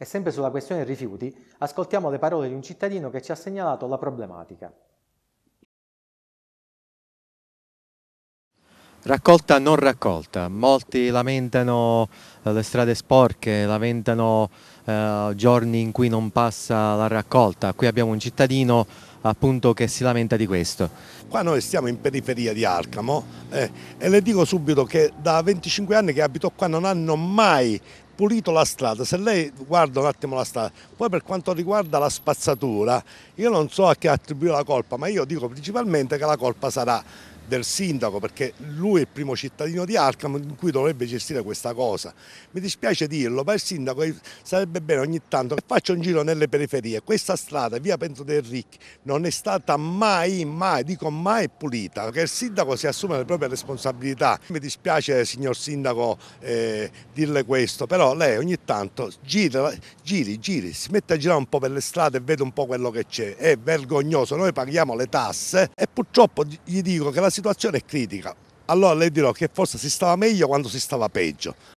E sempre sulla questione dei rifiuti, ascoltiamo le parole di un cittadino che ci ha segnalato la problematica. Raccolta non raccolta, molti lamentano eh, le strade sporche, lamentano eh, giorni in cui non passa la raccolta, qui abbiamo un cittadino appunto che si lamenta di questo. Qua noi stiamo in periferia di Alcamo eh, e le dico subito che da 25 anni che abito qua non hanno mai pulito la strada, se lei guarda un attimo la strada, poi per quanto riguarda la spazzatura io non so a chi attribuire la colpa, ma io dico principalmente che la colpa sarà del sindaco perché lui è il primo cittadino di Arkham in cui dovrebbe gestire questa cosa. Mi dispiace dirlo, ma il sindaco sarebbe bene ogni tanto che faccia un giro nelle periferie. Questa strada, via Pentro del Ricchi, non è stata mai, mai, dico mai pulita, che il sindaco si assume le proprie responsabilità. Mi dispiace signor sindaco eh, dirle questo, però lei ogni tanto gira, giri, giri, si mette a girare un po' per le strade e vede un po' quello che c'è. È vergognoso, noi paghiamo le tasse e purtroppo gli dico che la situazione è critica. Allora le dirò che forse si stava meglio quando si stava peggio.